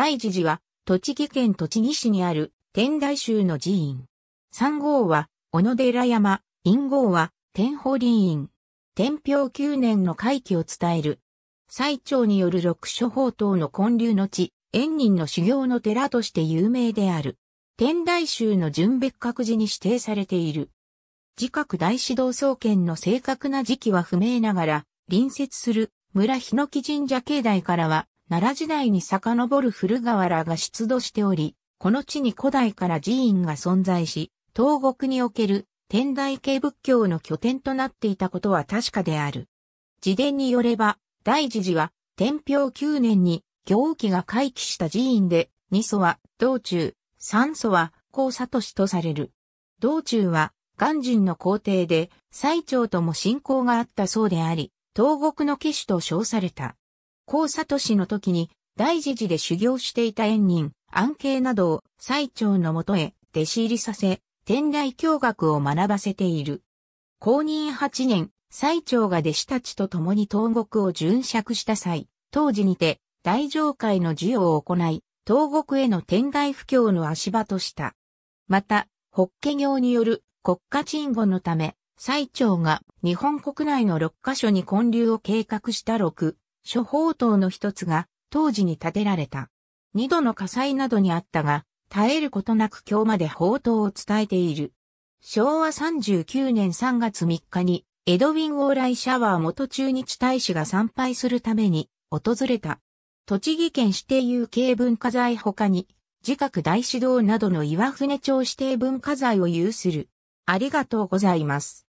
大寺寺は、栃木県栃木市にある天台宗の寺院。三号は、小野寺山、陰号は、天保林院。天平9年の回帰を伝える。最長による六所宝刀の建立の地、縁人の修行の寺として有名である。天台宗の純別格寺に指定されている。自覚大師道総研の正確な時期は不明ながら、隣接する村日野木神社境内からは、奈良時代に遡る古河原が出土しており、この地に古代から寺院が存在し、東国における天台系仏教の拠点となっていたことは確かである。自伝によれば、大寺寺は天平九年に行基が回帰した寺院で、二祖は道中、三祖は高里氏とされる。道中は元人の皇帝で、最長とも信仰があったそうであり、東国の家主と称された。高里氏の時に大寺寺で修行していた縁人、安慶などを最長のもとへ弟子入りさせ、天台教学を学ばせている。公認8年、最長が弟子たちと共に東国を巡釈した際、当時にて大上会の授与を行い、東国への天台布教の足場とした。また、法華業による国家鎮護のため、最長が日本国内の6カ所に建立を計画した6諸宝塔の一つが当時に建てられた。二度の火災などにあったが、絶えることなく今日まで宝塔を伝えている。昭和39年3月3日に、エドウィン・オーライ・シャワー元中日大使が参拝するために訪れた。栃木県指定有形文化財他に、自覚大師堂などの岩船町指定文化財を有する。ありがとうございます。